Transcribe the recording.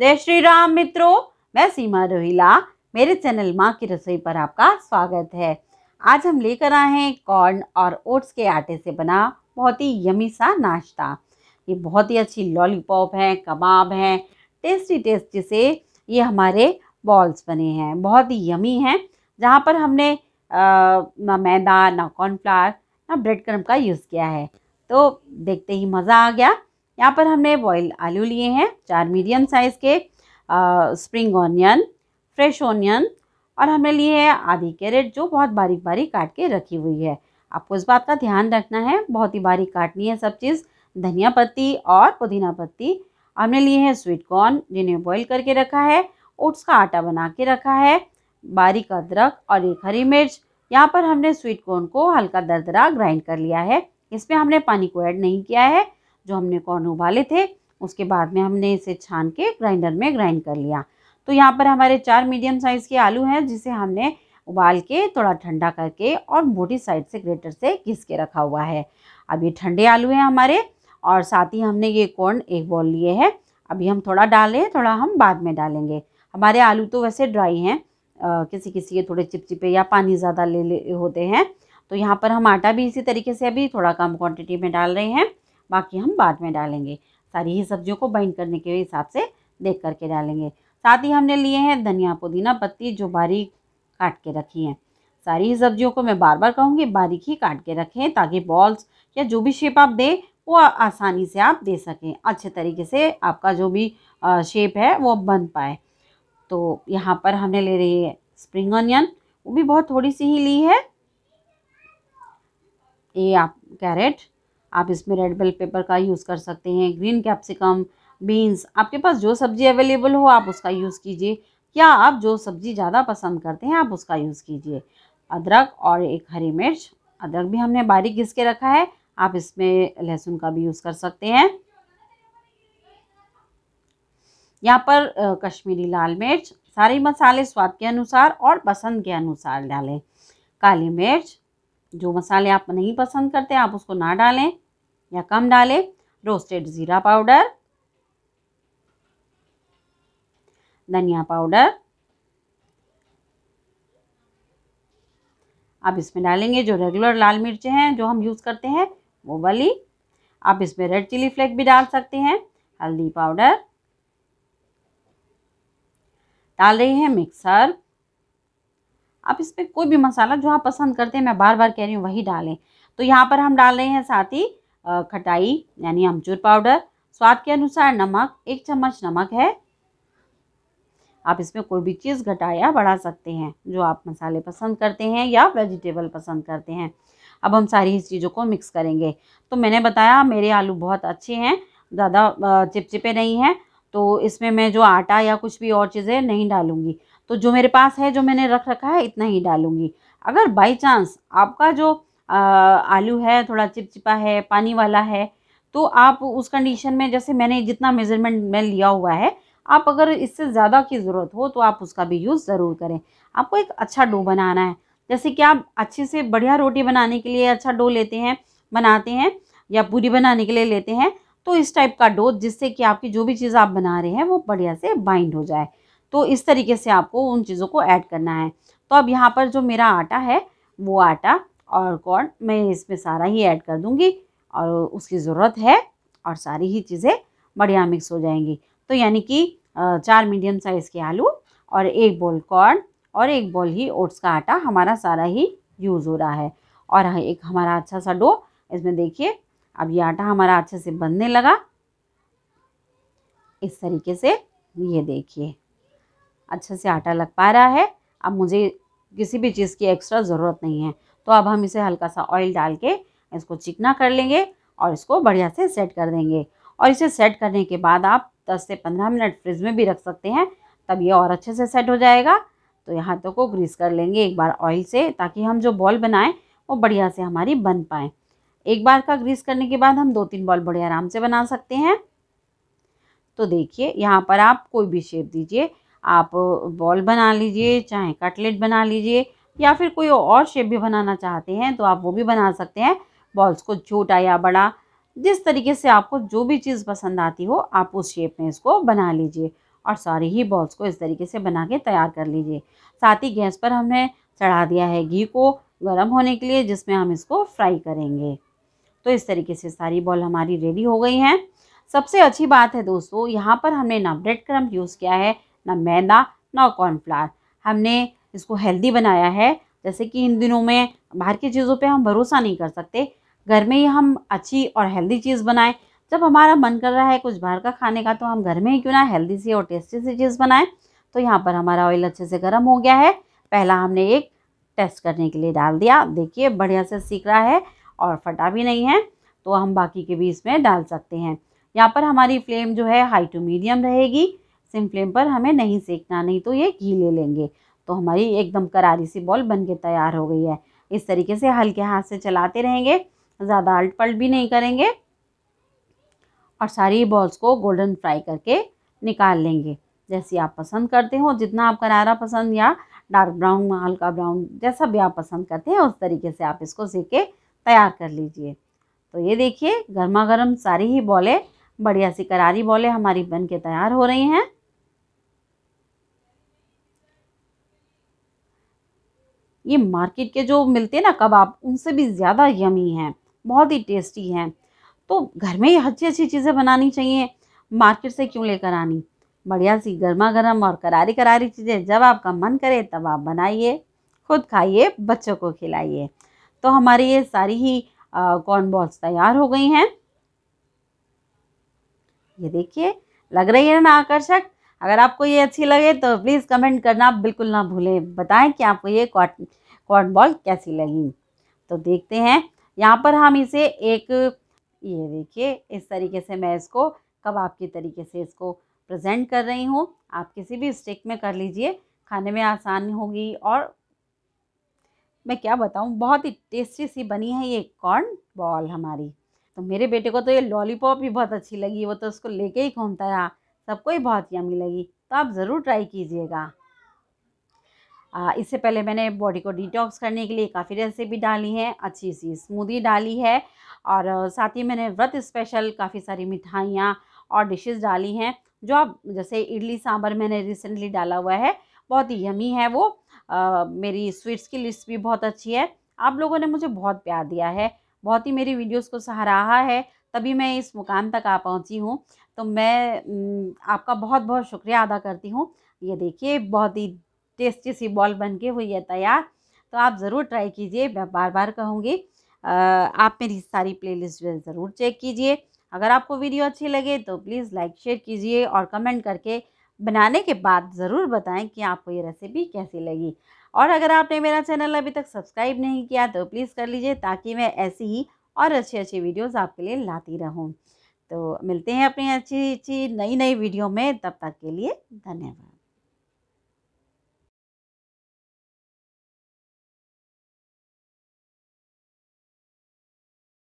जय श्री राम मित्रों मैं सीमा रोहिला मेरे चैनल माँ की रसोई पर आपका स्वागत है आज हम लेकर आए हैं कॉर्न और ओट्स के आटे से बना बहुत ही यमी सा नाश्ता ये बहुत ही अच्छी लॉलीपॉप है कबाब है टेस्टी टेस्टी से ये हमारे बॉल्स बने हैं बहुत ही यमी हैं जहाँ पर हमने आ, ना मैदा ना कॉर्नफ्लावर ना ब्रेड क्रम का यूज़ किया है तो देखते ही मज़ा आ गया यहाँ पर हमने बॉयल आलू लिए हैं चार मीडियम साइज़ के आ, स्प्रिंग ऑनियन फ्रेश ऑनियन और हमने लिए है आधी कैरेट जो बहुत बारीक बारीक काट के रखी हुई है आपको इस बात का ध्यान रखना है बहुत ही बारीक काटनी है सब चीज़ धनिया पत्ती और पुदीना पत्ती हमने लिए हैं स्वीट कॉर्न जिन्हें बॉईल करके रखा है ओट्स का आटा बना के रखा है बारीक अदरक और एक हरी मिर्च यहाँ पर हमने स्वीट कॉर्न को हल्का दरदरा ग्राइंड कर लिया है इसमें हमने पानी को ऐड नहीं किया है जो हमने कॉर्न उबाले थे उसके बाद में हमने इसे छान के ग्राइंडर में ग्राइंड कर लिया तो यहाँ पर हमारे चार मीडियम साइज़ के आलू हैं जिसे हमने उबाल के थोड़ा ठंडा करके और मोटी साइड से ग्रेटर से घिस के रखा हुआ है अब ये ठंडे आलू हैं हमारे और साथ ही हमने ये कॉर्न एक बॉल लिए है अभी हम थोड़ा डालें थोड़ा हम बाद में डालेंगे हमारे आलू तो वैसे ड्राई हैं आ, किसी किसी के थोड़े चिपचिपे या पानी ज़्यादा ले ले होते हैं तो यहाँ पर हम आटा भी इसी तरीके से अभी थोड़ा कम क्वांटिटी में डाल रहे हैं बाकी हम बाद में डालेंगे सारी ही सब्जियों को बाइंड करने के हिसाब से देख करके डालेंगे साथ ही हमने लिए हैं धनिया पुदीना पत्ती जो बारीक काट के रखी हैं सारी ही सब्जियों को मैं बार बार कहूँगी बारीक ही काट के रखें ताकि बॉल्स या जो भी शेप आप दें वो आसानी से आप दे सकें अच्छे तरीके से आपका जो भी शेप है वो बन पाए तो यहाँ पर हमने ले रही है स्प्रिंग ऑनियन वो भी बहुत थोड़ी सी ही ली है ये आप कैरेट आप इसमें रेड बेल पेपर का यूज़ कर सकते हैं ग्रीन कैप्सिकम बीन्स आपके पास जो सब्ज़ी अवेलेबल हो आप उसका यूज़ कीजिए या आप जो सब्ज़ी ज़्यादा पसंद करते हैं आप उसका यूज़ कीजिए अदरक और एक हरी मिर्च अदरक भी हमने बारीक घिस के रखा है आप इसमें लहसुन का भी यूज़ कर सकते हैं यहाँ पर कश्मीरी लाल मिर्च सारे मसाले स्वाद के अनुसार और पसंद के अनुसार डालें काली मिर्च जो मसाले आप नहीं पसंद करते आप उसको ना डालें या कम डालें रोस्टेड ज़ीरा पाउडर धनिया पाउडर आप इसमें डालेंगे जो रेगुलर लाल मिर्चें हैं जो हम यूज़ करते हैं वो वाली आप इसमें रेड चिली फ्लेक भी डाल सकते हैं हल्दी पाउडर डाल रही है मिक्सर आप इस पर कोई भी मसाला जो आप पसंद करते हैं मैं बार बार कह रही हूँ वही डालें तो यहाँ पर हम डाल रहे हैं साथ ही खटाई यानी अमचूर पाउडर स्वाद के अनुसार नमक एक चम्मच नमक है आप इसमें कोई भी चीज़ घटाया बढ़ा सकते हैं जो आप मसाले पसंद करते हैं या वेजिटेबल पसंद करते हैं अब हम सारी इस चीज़ों को मिक्स करेंगे तो मैंने बताया मेरे आलू बहुत अच्छे हैं ज़्यादा चिपचिपे नहीं हैं तो इसमें मैं जो आटा या कुछ भी और चीज़ें नहीं डालूँगी तो जो मेरे पास है जो मैंने रख रखा है इतना ही डालूंगी अगर बाई चांस आपका जो आलू है थोड़ा चिपचिपा है पानी वाला है तो आप उस कंडीशन में जैसे मैंने जितना मेज़रमेंट में लिया हुआ है आप अगर इससे ज़्यादा की ज़रूरत हो तो आप उसका भी यूज़ ज़रूर करें आपको एक अच्छा डो बनाना है जैसे कि आप अच्छे से बढ़िया रोटी बनाने के लिए अच्छा डो लेते हैं बनाते हैं या पूरी बनाने के लिए लेते हैं तो इस टाइप का डो जिससे कि आपकी जो भी चीज़ आप बना रहे हैं वो बढ़िया से बाइंड हो जाए तो इस तरीके से आपको उन चीज़ों को ऐड करना है तो अब यहाँ पर जो मेरा आटा है वो आटा और कॉर्न मैं इसमें सारा ही ऐड कर दूँगी और उसकी ज़रूरत है और सारी ही चीज़ें बढ़िया मिक्स हो जाएंगी तो यानी कि चार मीडियम साइज़ के आलू और एक बॉल कॉर्न और एक बॉल ही ओट्स का आटा हमारा सारा ही यूज़ हो रहा है और हाँ, एक हमारा अच्छा सा डो इसमें देखिए अब ये आटा हमारा अच्छे से बनने लगा इस तरीके से ये देखिए अच्छे से आटा लग पा रहा है अब मुझे किसी भी चीज़ की एक्स्ट्रा ज़रूरत नहीं है तो अब हम इसे हल्का सा ऑयल डाल के इसको चिकना कर लेंगे और इसको बढ़िया से सेट कर देंगे और इसे सेट करने के बाद आप 10 से 15 मिनट फ्रिज में भी रख सकते हैं तब ये और अच्छे से सेट हो जाएगा तो यहाँ तो को ग्रीस कर लेंगे एक बार ऑयल से ताकि हम जो बॉल बनाएँ वो बढ़िया से हमारी बन पाए एक बार का ग्रीस करने के बाद हम दो तीन बॉल बड़े आराम से बना सकते हैं तो देखिए यहाँ पर आप कोई भी शेप दीजिए आप बॉल बना लीजिए हम्म। चाहे कटलेट बना लीजिए या फिर कोई और शेप भी बनाना चाहते हैं तो आप वो भी बना सकते हैं बॉल्स को छोटा या बड़ा जिस तरीके से आपको जो भी चीज़ पसंद आती हो आप उस शेप में इसको बना लीजिए और सारे ही बॉल्स को इस तरीके से बना के तैयार कर लीजिए साथ ही गैस पर हमने चढ़ा दिया है घी को गर्म होने के लिए जिसमें हम इसको फ्राई करेंगे तो इस तरीके से सारी बॉल हमारी रेडी हो गई हैं सबसे अच्छी बात है दोस्तों यहाँ पर हमने ना ब्रेड क्रम यूज़ किया है ना मैदा ना कॉर्नफ्लावर हमने इसको हेल्दी बनाया है जैसे कि इन दिनों में बाहर की चीज़ों पे हम भरोसा नहीं कर सकते घर में ही हम अच्छी और हेल्दी चीज़ बनाएं जब हमारा मन कर रहा है कुछ बाहर का खाने का तो हम घर में ही क्यों ना हेल्दी सी और टेस्टी सी चीज़ बनाएं तो यहाँ पर हमारा ऑयल अच्छे से गर्म हो गया है पहला हमने एक टेस्ट करने के लिए डाल दिया देखिए बढ़िया से सीख रहा है और फटा भी नहीं है तो हम बाकी के भी इसमें डाल सकते हैं यहाँ पर हमारी फ्लेम जो है हाई टू मीडियम रहेगी सिम फ्लेम पर हमें नहीं सेकना नहीं तो ये घी ले लेंगे तो हमारी एकदम करारी सी बॉल बन के तैयार हो गई है इस तरीके से हल्के हाथ से चलाते रहेंगे ज़्यादा अल्ट पल्ट भी नहीं करेंगे और सारी बॉल्स को गोल्डन फ्राई करके निकाल लेंगे जैसी आप पसंद करते हो जितना आप करारा पसंद या डार्क ब्राउन हल्का ब्राउन जैसा भी आप पसंद करते हैं उस तरीके से आप इसको सेक के तैयार कर लीजिए तो ये देखिए गर्मा गर्म सारी ही बॉलें बढ़िया सी करारी बॉलें हमारी बन के तैयार हो रही हैं ये मार्केट के जो मिलते हैं ना कबाब उनसे भी ज़्यादा यमी हैं बहुत ही टेस्टी हैं तो घर में ही अच्छी अच्छी चीज़ें बनानी चाहिए मार्केट से क्यों लेकर आनी बढ़िया सी गर्मा गर्म और करारी करारी चीज़ें जब आपका मन करे तब आप बनाइए खुद खाइए बच्चों को खिलाइए तो हमारी ये सारी ही कॉर्न बॉल्स तैयार हो गई हैं ये देखिए लग रही है ना आकर्षक अगर आपको ये अच्छी लगे तो प्लीज़ कमेंट करना बिल्कुल ना भूलें बताएं कि आपको ये कॉट कॉट बॉल कैसी लगी तो देखते हैं यहाँ पर हम इसे एक ये देखिए इस तरीके से मैं इसको कबाब के तरीके से इसको प्रेजेंट कर रही हूँ आप किसी भी स्टिक में कर लीजिए खाने में आसान होगी और मैं क्या बताऊँ बहुत ही टेस्टी सी बनी है ये कॉर्न बॉल हमारी तो मेरे बेटे को तो ये लॉलीपॉप भी बहुत अच्छी लगी वो तो उसको लेके ही घूमता रहा सबको ही बहुत यमी लगी तो आप ज़रूर ट्राई कीजिएगा इससे पहले मैंने बॉडी को डिटॉक्स करने के लिए काफ़ी रेसिपी डाली है अच्छी सी स्मूदी डाली है और साथ ही मैंने व्रत स्पेशल काफ़ी सारी मिठाइयाँ और डिशेस डाली हैं जो आप जैसे इडली सांभर मैंने रिसेंटली डाला हुआ है बहुत ही यमी है वो आ, मेरी स्वीट्स की लिस्ट भी बहुत अच्छी है आप लोगों ने मुझे बहुत प्यार दिया है बहुत ही मेरी वीडियोस को सराहा है तभी मैं इस मुकाम तक आ पहुंची हूँ तो मैं आपका बहुत बहुत शुक्रिया अदा करती हूँ ये देखिए बहुत ही टेस्टी सी बॉल बन के हुई है तैयार तो आप ज़रूर ट्राई कीजिए मैं बार बार कहूँगी आप मेरी सारी लिस्ट ज़रूर चेक कीजिए अगर आपको वीडियो अच्छी लगे तो प्लीज़ लाइक शेयर कीजिए और कमेंट करके बनाने के बाद ज़रूर बताएं कि आपको ये रेसिपी कैसी लगी और अगर आपने मेरा चैनल अभी तक सब्सक्राइब नहीं किया तो प्लीज़ कर लीजिए ताकि मैं ऐसी ही और अच्छी अच्छी वीडियोस आपके लिए लाती रहूँ तो मिलते हैं अपनी अच्छी अच्छी नई नई वीडियो में तब तक के लिए धन्यवाद